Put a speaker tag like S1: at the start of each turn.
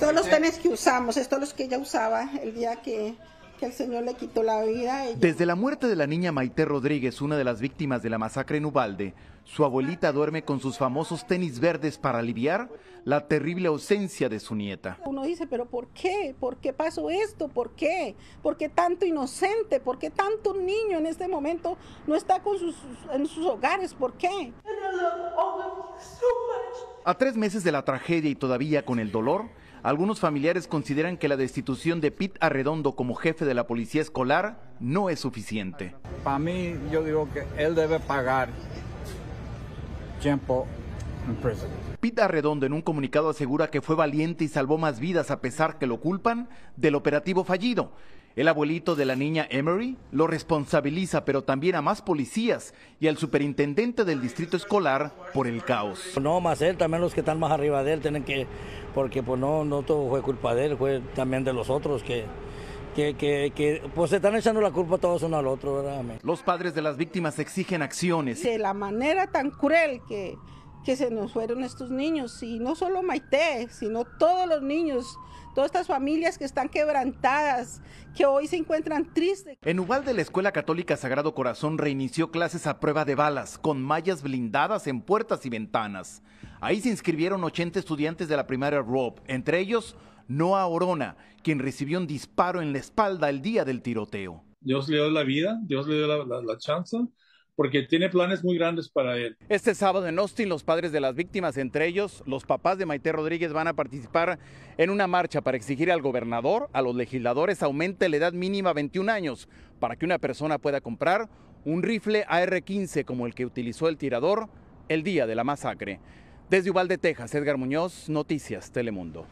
S1: todos los tenis que usamos, estos los que ella usaba el día que, el Señor le quitó la vida.
S2: Desde la muerte de la niña Maite Rodríguez, una de las víctimas de la masacre en Ubalde, su abuelita duerme con sus famosos tenis verdes para aliviar la terrible ausencia de su nieta.
S1: Uno dice, pero ¿por qué? ¿Por qué pasó esto? ¿Por qué? ¿Por qué tanto inocente? ¿Por qué tanto niño en este momento no está con sus, en sus hogares? ¿Por qué?
S2: A tres meses de la tragedia y todavía con el dolor, algunos familiares consideran que la destitución de Pete Arredondo como jefe de la policía escolar no es suficiente. Para mí, yo digo que él debe pagar tiempo en prisión. Arredondo en un comunicado asegura que fue valiente y salvó más vidas a pesar que lo culpan del operativo fallido. El abuelito de la niña Emery lo responsabiliza, pero también a más policías y al superintendente del distrito escolar por el caos. No, más él, también los que están más arriba de él tienen que, porque pues no, no todo fue culpa de él, fue también de los otros que, que, pues se están echando la culpa todos uno al otro, ¿verdad? Los padres de las víctimas exigen acciones. De
S1: la manera tan cruel que que se nos fueron estos niños, y no solo Maite, sino todos los niños, todas estas familias que están quebrantadas, que hoy se encuentran tristes.
S2: En Ubalde, la Escuela Católica Sagrado Corazón reinició clases a prueba de balas, con mallas blindadas en puertas y ventanas. Ahí se inscribieron 80 estudiantes de la primaria Rob, entre ellos Noah Orona, quien recibió un disparo en la espalda el día del tiroteo. Dios le dio la vida, Dios le dio la, la chance porque tiene planes muy grandes para él. Este sábado en Austin, los padres de las víctimas, entre ellos los papás de Maite Rodríguez, van a participar en una marcha para exigir al gobernador, a los legisladores, aumente la edad mínima 21 años para que una persona pueda comprar un rifle AR-15 como el que utilizó el tirador el día de la masacre. Desde Uvalde, Texas, Edgar Muñoz, Noticias Telemundo.